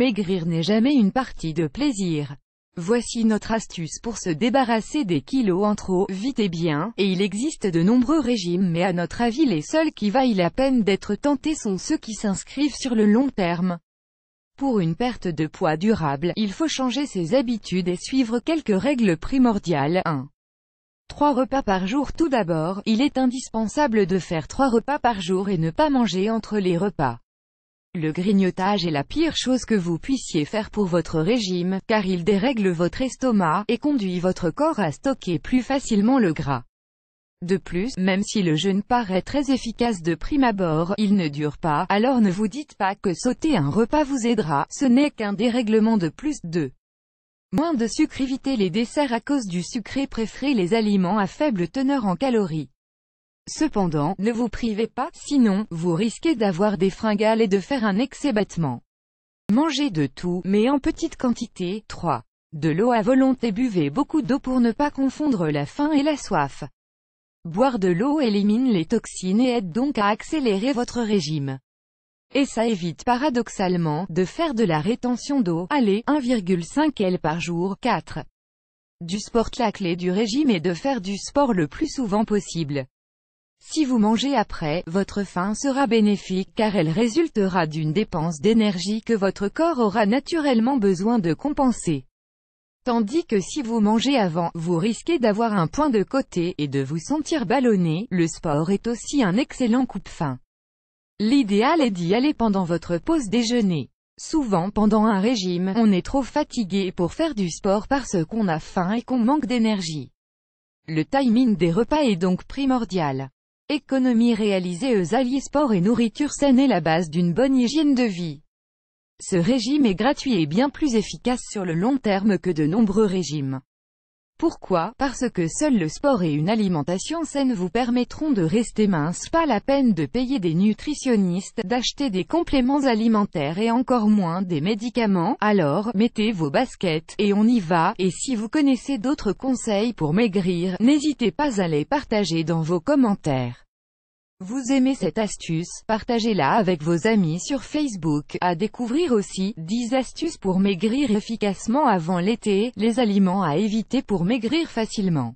Maigrir n'est jamais une partie de plaisir. Voici notre astuce pour se débarrasser des kilos en trop, vite et bien, et il existe de nombreux régimes mais à notre avis les seuls qui vaillent la peine d'être tentés sont ceux qui s'inscrivent sur le long terme. Pour une perte de poids durable, il faut changer ses habitudes et suivre quelques règles primordiales. 1. 3 repas par jour Tout d'abord, il est indispensable de faire 3 repas par jour et ne pas manger entre les repas. Le grignotage est la pire chose que vous puissiez faire pour votre régime, car il dérègle votre estomac, et conduit votre corps à stocker plus facilement le gras. De plus, même si le jeûne paraît très efficace de prime abord, il ne dure pas, alors ne vous dites pas que sauter un repas vous aidera, ce n'est qu'un dérèglement de plus, de Moins de sucre évitez les desserts à cause du sucré préférez les aliments à faible teneur en calories. Cependant, ne vous privez pas, sinon, vous risquez d'avoir des fringales et de faire un excès battement. Mangez de tout, mais en petite quantité. 3. De l'eau à volonté Buvez beaucoup d'eau pour ne pas confondre la faim et la soif. Boire de l'eau élimine les toxines et aide donc à accélérer votre régime. Et ça évite paradoxalement, de faire de la rétention d'eau, allez, 1,5 L par jour, 4. Du sport La clé du régime est de faire du sport le plus souvent possible. Si vous mangez après, votre faim sera bénéfique car elle résultera d'une dépense d'énergie que votre corps aura naturellement besoin de compenser. Tandis que si vous mangez avant, vous risquez d'avoir un point de côté, et de vous sentir ballonné, le sport est aussi un excellent coupe-faim. L'idéal est d'y aller pendant votre pause déjeuner. Souvent pendant un régime, on est trop fatigué pour faire du sport parce qu'on a faim et qu'on manque d'énergie. Le timing des repas est donc primordial. Économie réalisée aux alliés sport et nourriture saine est la base d'une bonne hygiène de vie. Ce régime est gratuit et bien plus efficace sur le long terme que de nombreux régimes. Pourquoi Parce que seul le sport et une alimentation saine vous permettront de rester mince. Pas la peine de payer des nutritionnistes, d'acheter des compléments alimentaires et encore moins des médicaments. Alors, mettez vos baskets, et on y va. Et si vous connaissez d'autres conseils pour maigrir, n'hésitez pas à les partager dans vos commentaires. Vous aimez cette astuce, partagez-la avec vos amis sur Facebook. À découvrir aussi, 10 astuces pour maigrir efficacement avant l'été, les aliments à éviter pour maigrir facilement.